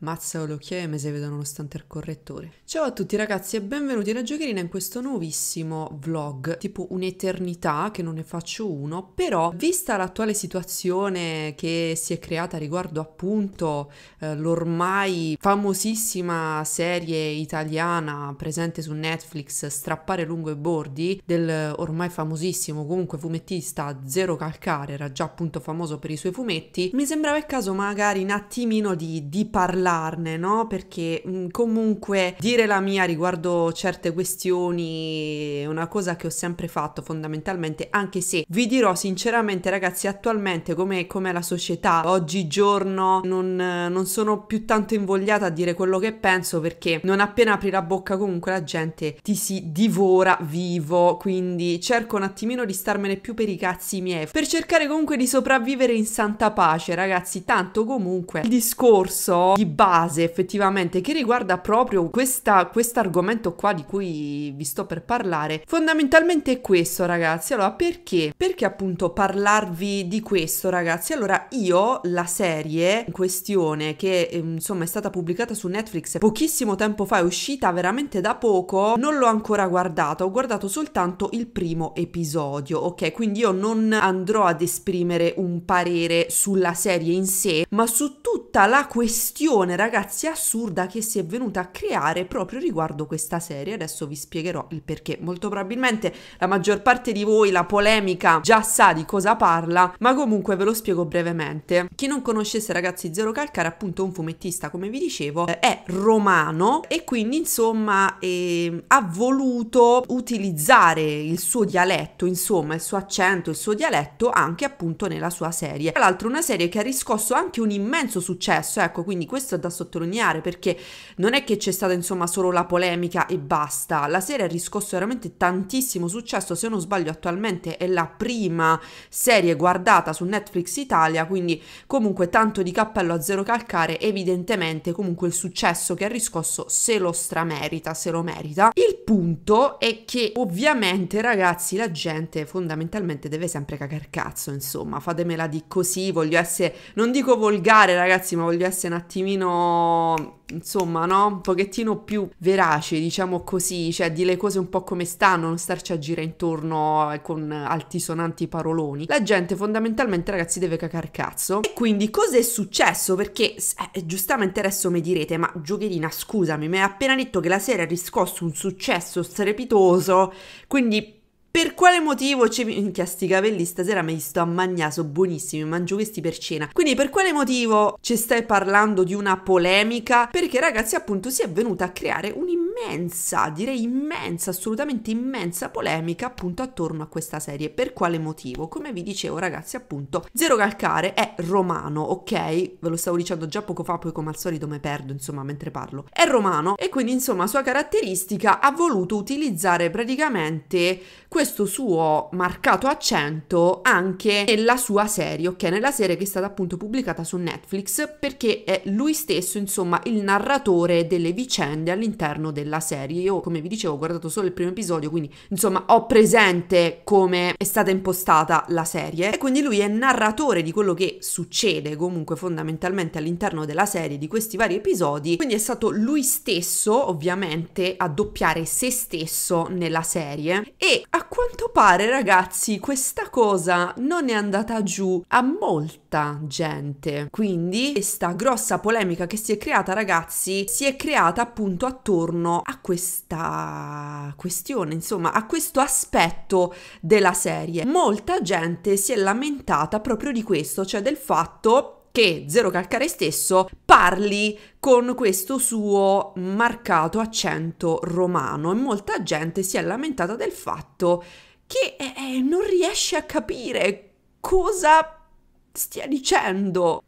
Mazza o lo chieme se vedono nonostante il correttore. Ciao a tutti ragazzi e benvenuti da Giocherina in questo nuovissimo vlog, tipo un'eternità che non ne faccio uno, però vista l'attuale situazione che si è creata riguardo appunto eh, l'ormai famosissima serie italiana presente su Netflix Strappare lungo i bordi del ormai famosissimo comunque fumettista Zero Calcare, era già appunto famoso per i suoi fumetti, mi sembrava il caso magari un attimino di, di parlare parlarne, no? Perché mh, mm, comunque dire la mia riguardo certe questioni è una cosa che ho sempre fatto fondamentalmente, anche se vi dirò sinceramente ragazzi, attualmente come, come la società oggigiorno non, non sono più tanto invogliata a dire quello che penso perché non appena apri la bocca comunque la gente ti si divora vivo, quindi cerco un attimino di starmene più per i cazzi miei, per cercare comunque di sopravvivere in santa pace ragazzi, tanto comunque il discorso di base effettivamente che riguarda proprio questo argomento qua di cui vi sto per parlare, fondamentalmente è questo ragazzi. Allora perché? Perché appunto parlarvi di questo ragazzi? Allora io la serie in questione che eh, insomma è stata pubblicata su Netflix pochissimo tempo fa, è uscita veramente da poco, non l'ho ancora guardata, ho guardato soltanto il primo episodio, ok? Quindi io non andrò ad esprimere un parere sulla serie in sé, ma su tutta la questione situazione, ragazzi, assurda che si è venuta a creare proprio riguardo questa serie. Adesso vi spiegherò il perché. Molto probabilmente la maggior parte di voi la polemica già sa di cosa parla, ma comunque ve lo spiego brevemente. Chi non conoscesse, ragazzi, Zero Calcare, appunto un fumettista, come vi dicevo, eh, è romano e quindi insomma eh, ha voluto utilizzare il suo dialetto, insomma il suo accento, il suo dialetto anche appunto nella sua serie. Tra l'altro una serie che ha riscosso anche un immenso successo, ecco quindi questo da sottolineare perché non è che c'è stata insomma solo la polemica e basta, la serie ha riscosso veramente tantissimo successo, se non sbaglio attualmente è la prima serie guardata su Netflix Italia, quindi comunque tanto di cappello a zero calcare, evidentemente comunque il successo che ha riscosso se lo stramerita, se lo merita. Il punto è che ovviamente ragazzi la gente fondamentalmente deve sempre cagare cazzo, insomma, fatemela di così, voglio essere, non dico volgare ragazzi, ma voglio essere un attimino pochettino, insomma, no? Un pochettino più verace diciamo così, cioè di le cose un po' come stanno, non starci a girare intorno eh, con altisonanti paroloni. La gente fondamentalmente, ragazzi, deve cacar cazzo. E quindi cosa è successo? Perché eh, giustamente adesso mi direte, ma Giocherina, scusami, mi hai appena detto che la serie ha riscosso un successo strepitoso, quindi per quale motivo ci... Minchia, sti capelli stasera me li sto a magnaso buonissimi, mangio questi per cena. Quindi per quale motivo ci stai parlando di una polemica? Perché ragazzi appunto si è venuta a creare un'immensa, direi immensa, assolutamente immensa polemica appunto attorno a questa serie. Per quale motivo? Come vi dicevo ragazzi appunto, Zero Calcare è romano, ok? Ve lo stavo dicendo già poco fa, poi come al solito me perdo insomma mentre parlo. È romano e quindi insomma sua caratteristica ha voluto utilizzare praticamente questo suo marcato accento anche nella sua serie, ok? Nella serie che è stata appunto pubblicata su Netflix perché è lui stesso, insomma, il narratore delle vicende all'interno della serie. Io, come vi dicevo, ho guardato solo il primo episodio, quindi insomma ho presente come è stata impostata la serie e quindi lui è narratore di quello che succede comunque fondamentalmente all'interno della serie di questi vari episodi, quindi è stato lui stesso ovviamente a doppiare se stesso nella serie e a quanto pare, ragazzi, questa cosa non è andata giù a molta gente. Quindi questa grossa polemica che si è creata, ragazzi, si è creata appunto attorno a questa questione, insomma, a questo aspetto della serie. Molta gente si è lamentata proprio di questo, cioè del fatto che Zero Calcare stesso parli con questo suo marcato accento romano e molta gente si è lamentata del fatto che eh, eh non riesce a capire cosa stia dicendo.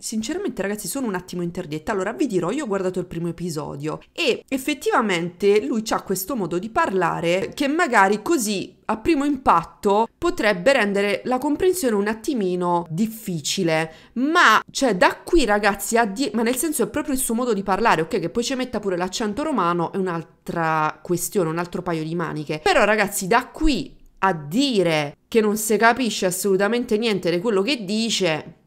Sinceramente ragazzi sono un attimo interdetta, allora vi dirò io ho guardato il primo episodio e effettivamente lui ha questo modo di parlare che magari così a primo impatto potrebbe rendere la comprensione un attimino difficile, ma cioè da qui ragazzi a die- ma nel senso è proprio il suo modo di parlare, ok, che poi ci metta pure l'accento romano è un'altra questione, un altro paio di maniche. Però ragazzi da qui a dire che non si capisce assolutamente niente di quello che dice,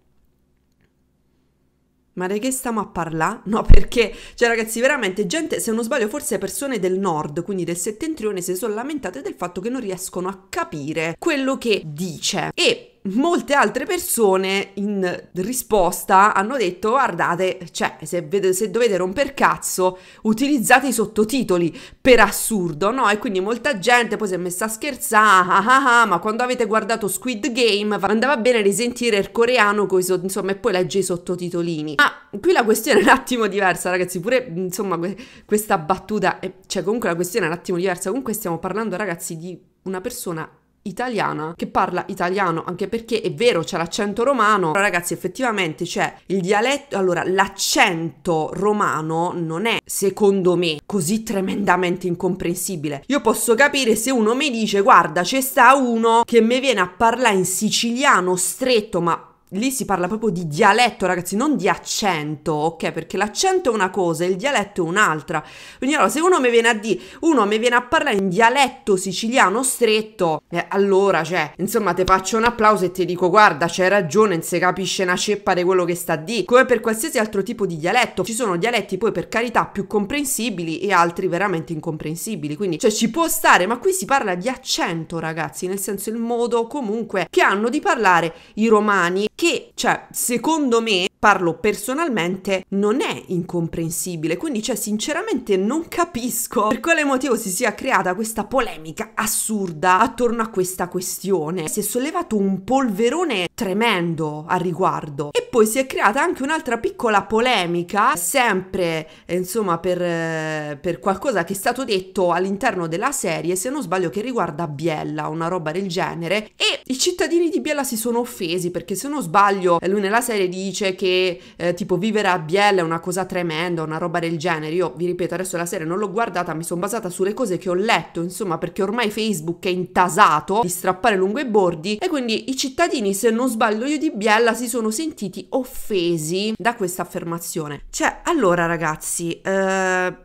ma di che stiamo a parlare? No, perché, cioè ragazzi, veramente gente, se non sbaglio, forse persone del nord, quindi del settentrione, si sono lamentate del fatto che non riescono a capire quello che dice. E molte altre persone in risposta hanno detto guardate, cioè se, vede, se dovete romper cazzo utilizzate i sottotitoli per assurdo, no? E quindi molta gente poi si è messa a scherzare, ah ah ah, ma quando avete guardato Squid Game andava bene risentire il coreano, so, insomma, e poi legge i sottotitolini. Ma qui la questione è un attimo diversa ragazzi, pure insomma que- questa battuta, è, cioè comunque la questione è un attimo diversa, comunque stiamo parlando ragazzi di una persona italiana che parla italiano anche perché è vero c'è l'accento romano però ragazzi effettivamente c'è cioè, il dialetto allora l'accento romano non è secondo me così tremendamente incomprensibile io posso capire se uno mi dice guarda c'è sta uno che mi viene a parlare in siciliano stretto ma lì si parla proprio di dialetto, ragazzi, non di accento, ok? Perché l'accento è una cosa e il dialetto è un'altra. Quindi allora, se uno mi viene a dire, uno mi viene a parlare in dialetto siciliano stretto, eh, allora, cioè, insomma, ti faccio un applauso e ti dico, guarda, c'hai ragione, non si capisce una ceppa di quello che sta di. Come per qualsiasi altro tipo di dialetto, ci sono dialetti poi per carità più comprensibili e altri veramente incomprensibili, quindi, cioè, ci può stare, ma qui si parla di accento, ragazzi, nel senso il modo comunque che hanno di parlare i romani che, cioè, secondo me, parlo personalmente, non è incomprensibile. Quindi, cioè, sinceramente non capisco per quale motivo si sia creata questa polemica assurda attorno a questa questione. Si è sollevato un polverone tremendo al riguardo. E poi si è creata anche un'altra piccola polemica, sempre eh, insomma per, eh, per qualcosa che è stato detto all'interno della serie, se non sbaglio, che riguarda Biella, una roba del genere. E i cittadini di Biella si sono offesi perché, se non sbaglio, eh, lui nella serie dice che eh, tipo vivere a Biella è una cosa tremenda, una roba del genere. Io vi ripeto, adesso la serie non l'ho guardata, mi sono basata sulle cose che ho letto, insomma, perché ormai Facebook è intasato di strappare lungo i bordi e quindi i cittadini, se non sbaglio io di Biella, si sono sentiti offesi da questa affermazione. Cioè, allora ragazzi, eh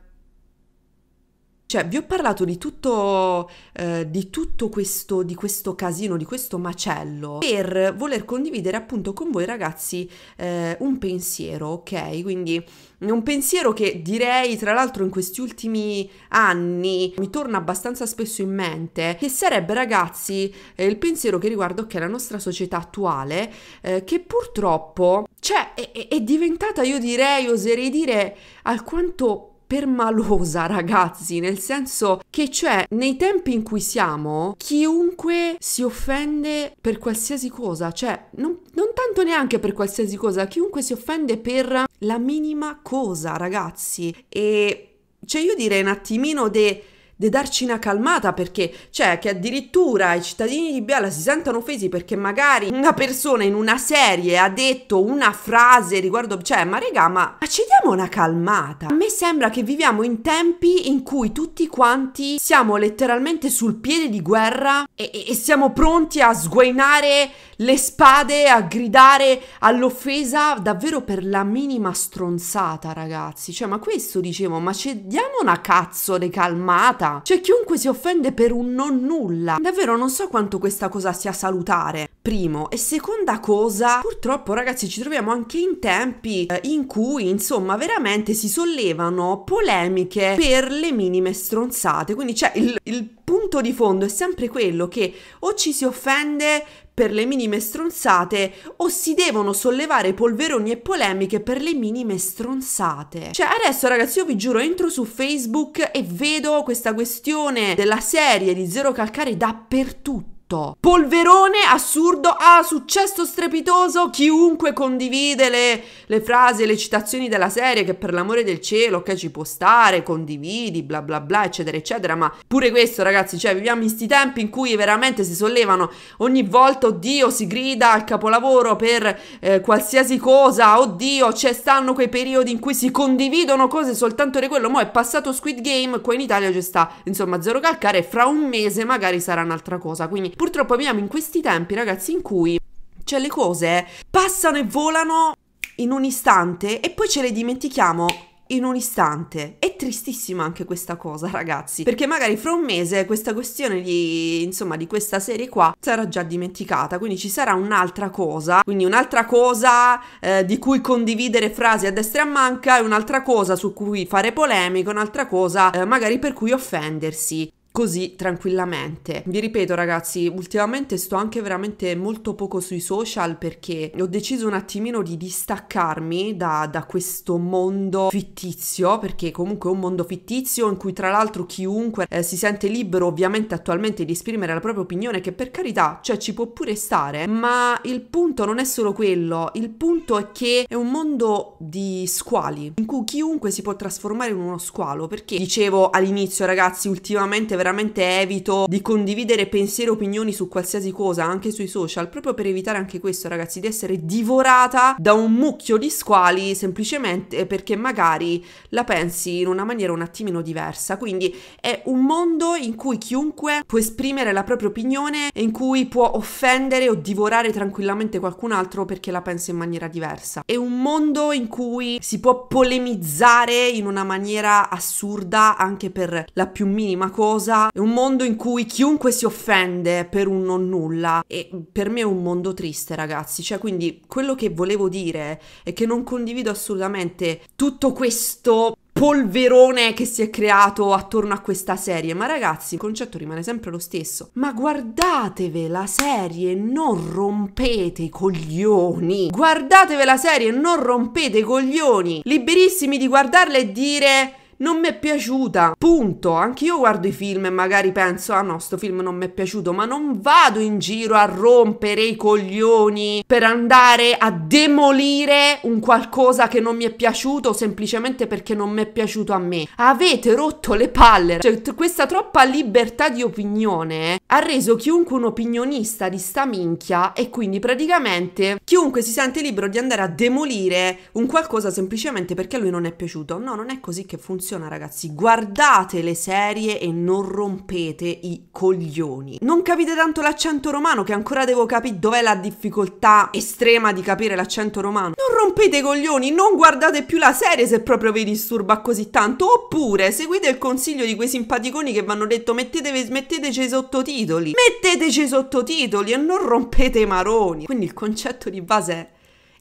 cioè, vi ho parlato di tutto, eh, di tutto questo, di questo casino, di questo macello, per voler condividere appunto con voi ragazzi eh, un pensiero, ok? Quindi un pensiero che direi, tra l'altro, in questi ultimi anni mi torna abbastanza spesso in mente, che sarebbe ragazzi eh, il pensiero che riguarda, ok, la nostra società attuale, eh, che purtroppo, cioè, è, è diventata, io direi, oserei dire, alquanto permalosa, ragazzi, nel senso che cioè nei tempi in cui siamo, chiunque si offende per qualsiasi cosa, cioè non, non tanto neanche per qualsiasi cosa, chiunque si offende per la minima cosa, ragazzi. E cioè io direi un attimino de di darci una calmata perché cioè che addirittura i cittadini di Biella si sentano offesi perché magari una persona in una serie ha detto una frase riguardo cioè ma regà ma, ma ci diamo una calmata a me sembra che viviamo in tempi in cui tutti quanti siamo letteralmente sul piede di guerra e, e, e siamo pronti a sguainare le spade a gridare all'offesa davvero per la minima stronzata ragazzi cioè ma questo dicevo ma ci diamo una cazzo di calmata realtà. C'è chiunque si offende per un non nulla. Davvero non so quanto questa cosa sia salutare. Primo. E seconda cosa, purtroppo ragazzi ci troviamo anche in tempi eh, in cui insomma veramente si sollevano polemiche per le minime stronzate. Quindi c'è cioè, il, il punto di fondo è sempre quello che o ci si offende per le minime stronzate o si devono sollevare polveroni e polemiche per le minime stronzate. Cioè adesso ragazzi io vi giuro entro su Facebook e vedo questa questione della serie di Zero Calcare dappertutto tutto. Polverone assurdo, ha ah, successo strepitoso. Chiunque condivide le, le frasi e le citazioni della serie, che per l'amore del cielo, ok, ci può stare, condividi, bla bla bla, eccetera, eccetera. Ma pure questo, ragazzi, cioè viviamo in questi tempi in cui veramente si sollevano ogni volta, oddio, si grida al capolavoro per eh, qualsiasi cosa, oddio, ci cioè, stanno quei periodi in cui si condividono cose soltanto di quello. Mo' è passato Squid Game, qua in Italia ci sta, insomma, zero calcare, fra un mese magari sarà un'altra cosa. Quindi Purtroppo abbiamo in questi tempi, ragazzi, in cui cioè le cose passano e volano in un istante e poi ce le dimentichiamo in un istante. È tristissima anche questa cosa, ragazzi, perché magari fra un mese questa questione di, insomma, di questa serie qua sarà già dimenticata, quindi ci sarà un'altra cosa, quindi un'altra cosa eh, di cui condividere frasi a destra e a manca, un'altra cosa su cui fare polemica, un'altra cosa eh, magari per cui offendersi così tranquillamente. Vi ripeto ragazzi, ultimamente sto anche veramente molto poco sui social perché ho deciso un attimino di distaccarmi da, da questo mondo fittizio, perché comunque è un mondo fittizio in cui tra l'altro chiunque eh, si sente libero ovviamente attualmente di esprimere la propria opinione, che per carità, cioè ci può pure stare, ma il punto non è solo quello, il punto è che è un mondo di squali, in cui chiunque si può trasformare in uno squalo, perché dicevo all'inizio ragazzi, ultimamente veramente veramente evito di condividere pensieri e opinioni su qualsiasi cosa, anche sui social, proprio per evitare anche questo, ragazzi, di essere divorata da un mucchio di squali semplicemente perché magari la pensi in una maniera un attimino diversa. Quindi è un mondo in cui chiunque può esprimere la propria opinione e in cui può offendere o divorare tranquillamente qualcun altro perché la pensa in maniera diversa. È un mondo in cui si può polemizzare in una maniera assurda anche per la più minima cosa cosa, è un mondo in cui chiunque si offende per un non nulla e per me è un mondo triste ragazzi, cioè quindi quello che volevo dire è che non condivido assolutamente tutto questo polverone che si è creato attorno a questa serie. Ma ragazzi, il concetto rimane sempre lo stesso. Ma guardatevi la serie, non rompete i coglioni. Guardatevi la serie, non rompete i coglioni. Liberissimi di guardarla e dire non mi è piaciuta. Punto. Anch'io guardo i film e magari penso, ah no, sto film non mi è piaciuto, ma non vado in giro a rompere i coglioni per andare a demolire un qualcosa che non mi è piaciuto semplicemente perché non mi è piaciuto a me. Avete rotto le palle. Cioè, questa troppa libertà di opinione eh, ha reso chiunque un opinionista di sta minchia e quindi praticamente chiunque si sente libero di andare a demolire un qualcosa semplicemente perché a lui non è piaciuto. No, non è così che funziona, ragazzi. Guardate le serie e non rompete i coglioni. Non capite tanto l'accento romano che ancora devo capire dov'è la difficoltà estrema di capire l'accento romano. Non rompete i coglioni, non guardate più la serie se proprio vi disturba così tanto, oppure seguite il consiglio di quei simpaticoni che vi hanno detto mettetevi smetteteci i sottotitoli sottotitoli, metteteci i sottotitoli e non rompete i maroni. Quindi il concetto di base è,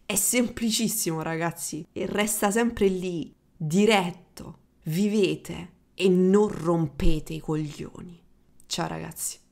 è semplicissimo ragazzi e resta sempre lì, diretto, vivete e non rompete i coglioni. Ciao ragazzi.